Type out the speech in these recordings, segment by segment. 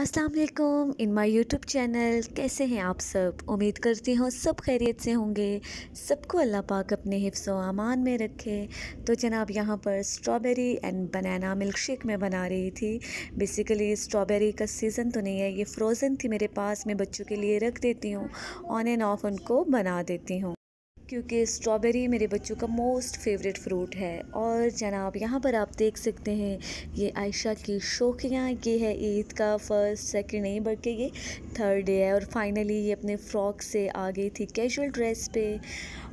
अस्सलाम वालेकुम in my YouTube channel कैसे हैं आप सब उम्मीद करती हूँ सब खैरियत से होंगे सबको अल्लाह पाक अपने हिफ्स अमान में रखे तो जनाब यहाँ पर strawberry and banana milkshake मैं बना रही थी बेसिकली स्ट्रॉबेरी का सीज़न तो नहीं है ये फ्रोज़न थी मेरे पास मैं बच्चों के लिए रख देती हूँ ऑन एंड ऑफ उनको बना देती हूँ क्योंकि स्ट्रॉबेरी मेरे बच्चों का मोस्ट फेवरेट फ्रूट है और जनाब यहाँ पर आप देख सकते हैं ये आयशा की शौकियाँ ये है ईद का फर्स्ट सेकंड नहीं बल्कि ये थर्ड डे है और फाइनली ये अपने फ्रॉक से आ गई थी कैजुअल ड्रेस पे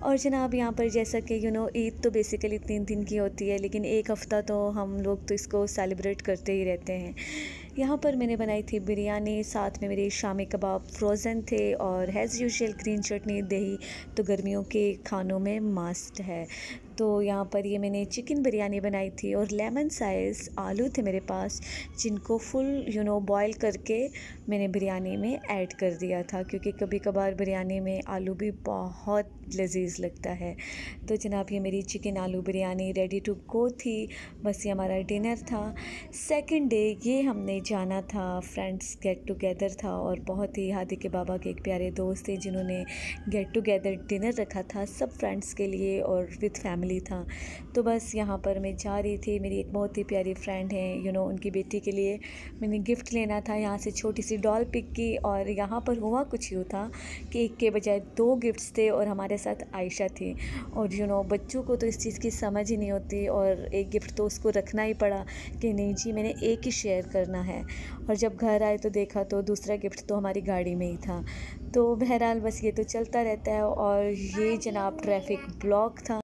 और जनाब यहाँ पर जैसा कि यू नो ईद तो बेसिकली तीन दिन की होती है लेकिन एक हफ़्ता तो हम लोग तो इसको सेलिब्रेट करते ही रहते हैं यहाँ पर मैंने बनाई थी बिरयानी साथ में मेरे शामी कबाब फ्रोज़न थे और हैज़ यूजल ग्रीन चटनी दही तो गर्मियों के खानों में मस्त है तो यहाँ पर ये मैंने चिकन बिरयानी बनाई थी और लेमन साइज़ आलू थे मेरे पास जिनको फुल यू नो बॉईल करके मैंने बिरयानी में ऐड कर दिया था क्योंकि कभी कभार बिरयानी में आलू भी बहुत लजीज लगता है तो जनाब ये मेरी चिकन आलू बिरयानी रेडी टू गो थी बस ये हमारा डिनर था सेकेंड डे ये हमने जाना था फ्रेंड्स गेट टुगेदर था और बहुत ही हादी के बाबा के एक प्यारे दोस्त थे जिन्होंने गेट टुगेदर डिनर रखा था सब फ्रेंड्स के लिए और विथ फैमिली फैमिली था तो बस यहाँ पर मैं जा रही थी मेरी एक बहुत ही प्यारी फ्रेंड है यू नो उनकी बेटी के लिए मैंने गिफ्ट लेना था यहाँ से छोटी सी डॉल पिक की और यहाँ पर हुआ कुछ यूँ था कि एक के बजाय दो गिफ्ट्स थे और हमारे साथ आयशा थी और यू नो बच्चों को तो इस चीज़ की समझ ही नहीं होती और एक गिफ्ट तो उसको रखना ही पड़ा कि नहीं जी मैंने एक ही शेयर करना है और जब घर आए तो देखा तो दूसरा गिफ्ट तो हमारी गाड़ी में ही था तो बहरहाल बस ये तो चलता रहता है और ये जनाब ट्रैफिक ब्लॉक था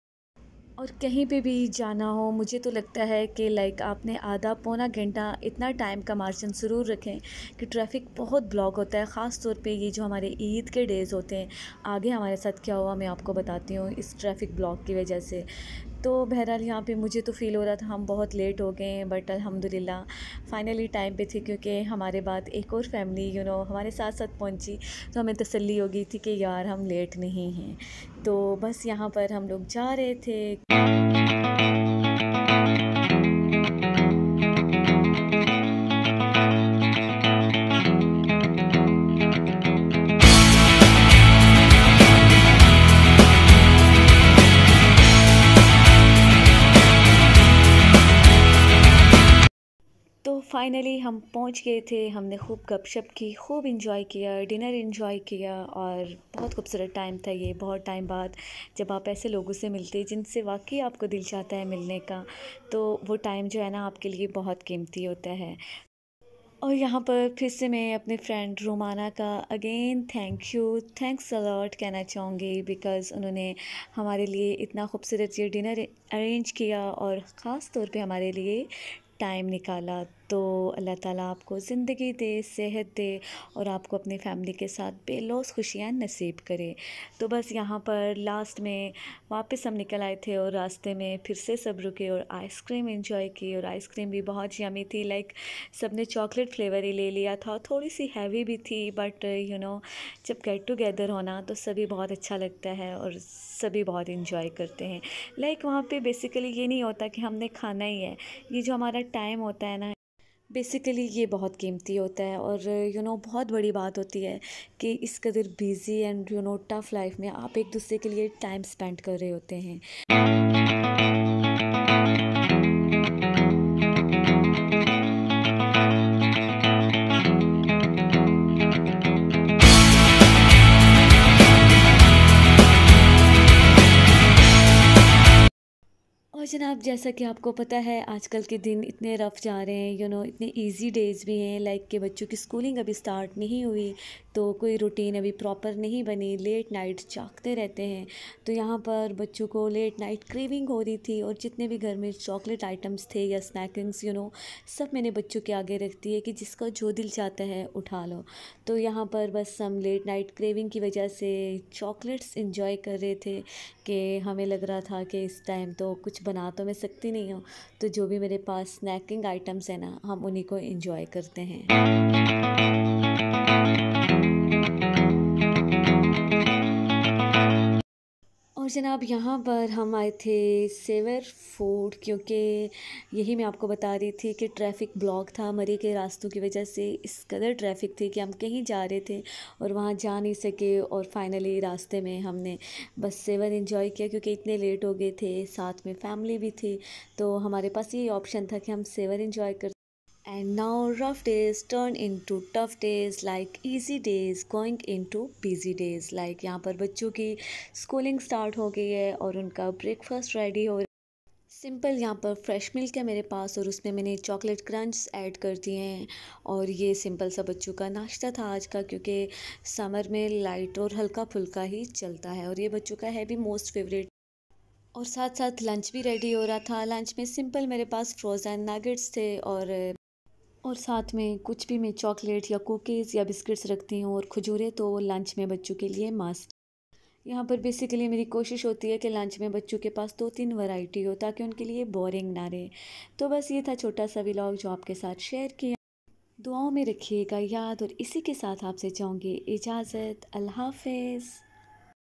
और कहीं पे भी जाना हो मुझे तो लगता है कि लाइक आपने आधा पौना घंटा इतना टाइम का मार्जिन ज़रूर रखें कि ट्रैफिक बहुत ब्लॉक होता है ख़ास तौर पे ये जो हमारे ईद के डेज़ होते हैं आगे हमारे साथ क्या हुआ मैं आपको बताती हूँ इस ट्रैफिक ब्लॉक की वजह से तो बहरहाल यहाँ पे मुझे तो फ़ील हो रहा था हम बहुत लेट हो गए हैं बट अल्हम्दुलिल्लाह फ़ाइनली टाइम पे थे क्योंकि हमारे बाद एक और family you you know know, हमारे साथ साथ पहुँची तो हमें तसल्ली हो गई थी कि यार हम लेट नहीं हैं तो बस यहाँ पर हम लोग जा रहे थे फाइनली हम पहुंच गए थे हमने खूब गपशप की खूब इंजॉय किया डिनर इंजॉय किया और बहुत खूबसूरत टाइम था ये बहुत टाइम बाद जब आप ऐसे लोगों से मिलते जिनसे वाकई आपको दिल चाहता है मिलने का तो वो टाइम जो है ना आपके लिए बहुत कीमती होता है और यहाँ पर फिर से मैं अपने फ्रेंड रोमाना का again thank you thanks a lot कहना चाहूँगी बिकॉज़ उन्होंने हमारे लिए इतना खूबसूरत ये डिनर अरेंज किया और ख़ास तौर पे हमारे लिए टाइम निकाला तो अल्लाह ताला आपको ज़िंदगी दे सेहत दे और आपको अपने फैमिली के साथ बेलौस खुशियाँ नसीब करे तो बस यहाँ पर लास्ट में वापस हम निकल आए थे और रास्ते में फिर से सब रुके और आइसक्रीम इंजॉय की और आइसक्रीम भी बहुत यमी थी लाइक सब ने चॉकलेट फ्लेवर ही ले लिया था थोड़ी सी हैवी भी थी बट यू नो जब गेट टुगेदर होना तो सभी बहुत अच्छा लगता है और सभी बहुत इन्जॉय करते हैं लाइक वहाँ पे बेसिकली ये नहीं होता कि हमने खाना ही है ये जो हमारा टाइम होता है ना बेसिकली ये बहुत कीमती होता है और यू you नो know, बहुत बड़ी बात होती है कि इस कदर busy and you know tough life में आप एक दूसरे के लिए टाइम स्पेंड कर रहे होते हैं जनाब जैसा कि आपको पता है आजकल के दिन इतने रफ जा रहे हैं यू नो इतने इजी डेज़ भी हैं लाइक के बच्चों की स्कूलिंग अभी स्टार्ट नहीं हुई तो कोई रूटीन अभी प्रॉपर नहीं बनी लेट नाइट चाकते रहते हैं तो यहाँ पर बच्चों को लेट नाइट क्रेविंग हो रही थी और जितने भी घर में चॉकलेट आइटम्स थे या स्नैकिंग्स यू नो सब मैंने बच्चों के आगे रख दिए कि जिसका जो दिल चाहता है उठा लो तो यहाँ पर बस हम लेट नाइट क्रेविंग की वजह से चॉकलेट्स इन्जॉय कर रहे थे कि हमें लग रहा था कि इस टाइम तो कुछ बना बना तो मैं सकती नहीं हूँ तो जो भी मेरे पास स्नैकिंग आइटम्स हैं ना हम उन्हीं को इन्जॉय करते हैं जनाब यहाँ पर हम आए थे सेवर फोर्ट क्योंकि यही मैं आपको बता रही थी कि ट्रैफिक ब्लॉक था मरी के रास्तों की वजह से इस कदर ट्रैफिक थी कि हम कहीं जा रहे थे और वहाँ जा नहीं सके और फाइनली रास्ते में हमने बस सेवर इन्जॉय किया क्योंकि इतने लेट हो गए थे साथ में फैमिली भी थी तो हमारे पास यही ऑप्शन था कि हम सेवर इन्जॉय कर And now rough days turn into tough days like easy days going into busy days like यहाँ पर बच्चों की स्कूलिंग स्टार्ट हो गई है और उनका ब्रेकफास्ट रेडी हो सिंपल यहाँ पर फ्रेश मिल्क है मेरे पास और उसमें मैंने चॉकलेट क्रंच ऐड कर दिए हैं और ये सिंपल सा बच्चों का नाश्ता था आज का क्योंकि समर में लाइट और हल्का फुल्का ही चलता है और ये बच्चों का है भी मोस्ट फेवरेट और साथ साथ लंच भी रेडी हो रहा था लंच में सिंपल मेरे पास फ्रोज़न नगेट्स थे और और साथ में कुछ भी मैं चॉकलेट या कुकीज़ या बिस्किट्स रखती हूँ और खजूरें तो लंच में बच्चों के लिए मास्ट यहाँ पर बेसिकली मेरी कोशिश होती है कि लंच में बच्चों के पास दो तीन वैरायटी हो ताकि उनके लिए बोरिंग ना रहे तो बस ये था छोटा सा व्लॉग जो आपके साथ शेयर किया दुआओं में रखिएगा याद और इसी के साथ आपसे चाहूँगी इजाज़त अल्लाह हाफिज़